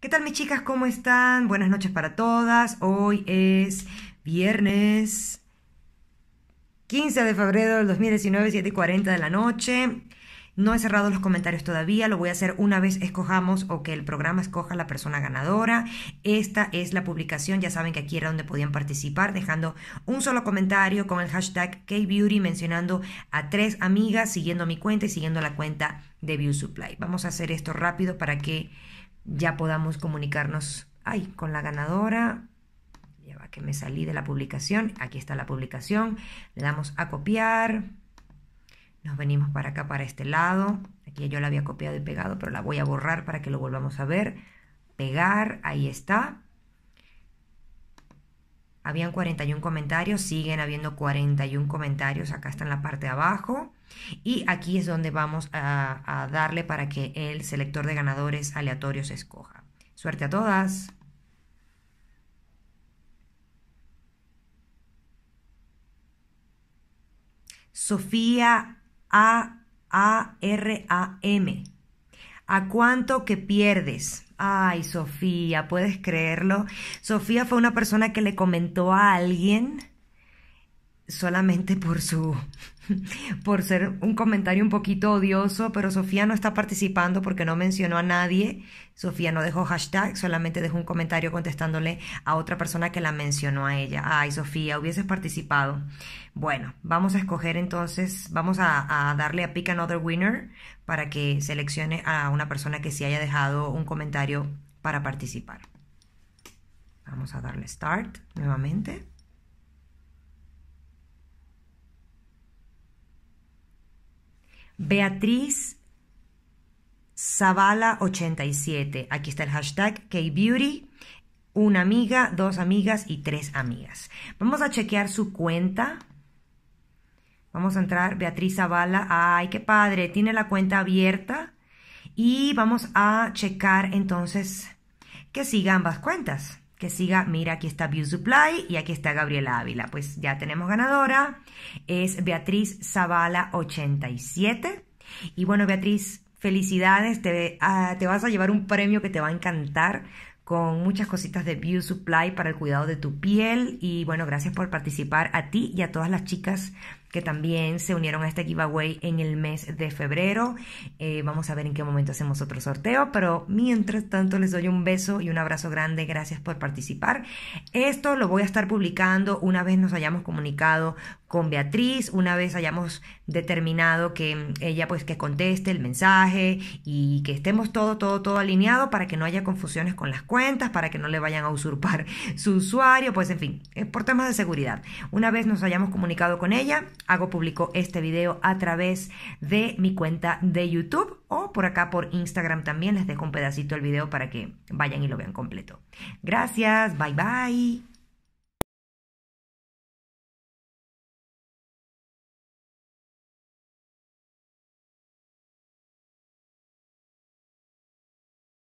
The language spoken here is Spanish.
¿Qué tal mis chicas? ¿Cómo están? Buenas noches para todas. Hoy es viernes 15 de febrero del 2019, 7 y 40 de la noche. No he cerrado los comentarios todavía, lo voy a hacer una vez escojamos o que el programa escoja la persona ganadora. Esta es la publicación, ya saben que aquí era donde podían participar, dejando un solo comentario con el hashtag KBeauty mencionando a tres amigas, siguiendo mi cuenta y siguiendo la cuenta de View Supply. Vamos a hacer esto rápido para que ya podamos comunicarnos. Ay, con la ganadora, ya va que me salí de la publicación, aquí está la publicación, le damos a copiar, nos venimos para acá, para este lado, aquí yo la había copiado y pegado, pero la voy a borrar para que lo volvamos a ver, pegar, ahí está, habían 41 comentarios, siguen habiendo 41 comentarios, acá está en la parte de abajo. Y aquí es donde vamos a, darle para que el selector de ganadores aleatorios escoja. Suerte a todas. Sofía A A R A M. ¿A cuánto que pierdes? Ay, Sofía, ¿puedes creerlo? Sofía fue una persona que le comentó a alguien solamente por su por ser un comentario un poquito odioso, pero Sofía no está participando porque no mencionó a nadie. Sofía no dejó hashtag, solamente dejó un comentario contestándole a otra persona que la mencionó a ella. Ay, Sofía, hubieses participado. Bueno, vamos a escoger entonces, vamos a, a darle a pick another winner para que seleccione a una persona que sí haya dejado un comentario para participar. Vamos a darle start nuevamente. Beatriz Zavala87. Aquí está el hashtag KBeauty. Una amiga, dos amigas y tres amigas. Vamos a chequear su cuenta. Vamos a entrar, Beatriz Zavala. Ay, qué padre, tiene la cuenta abierta. Y vamos a checar entonces que siga ambas cuentas que siga, mira, aquí está View Supply y aquí está Gabriela Ávila. Pues ya tenemos ganadora, es Beatriz Zavala 87. Y bueno, Beatriz, felicidades, te, ah, te vas a llevar un premio que te va a encantar con muchas cositas de View Supply para el cuidado de tu piel. Y bueno, gracias por participar a ti y a todas las chicas que también se unieron a este giveaway en el mes de febrero. Eh, vamos a ver en qué momento hacemos otro sorteo, pero mientras tanto les doy un beso y un abrazo grande. Gracias por participar. Esto lo voy a estar publicando una vez nos hayamos comunicado con Beatriz, una vez hayamos determinado que ella pues que conteste el mensaje y que estemos todo, todo, todo alineado para que no haya confusiones con las cuentas, para que no le vayan a usurpar su usuario, pues en fin, es por temas de seguridad. Una vez nos hayamos comunicado con ella, hago público este video a través de mi cuenta de YouTube o por acá por Instagram también. Les dejo un pedacito del video para que vayan y lo vean completo. Gracias, bye bye.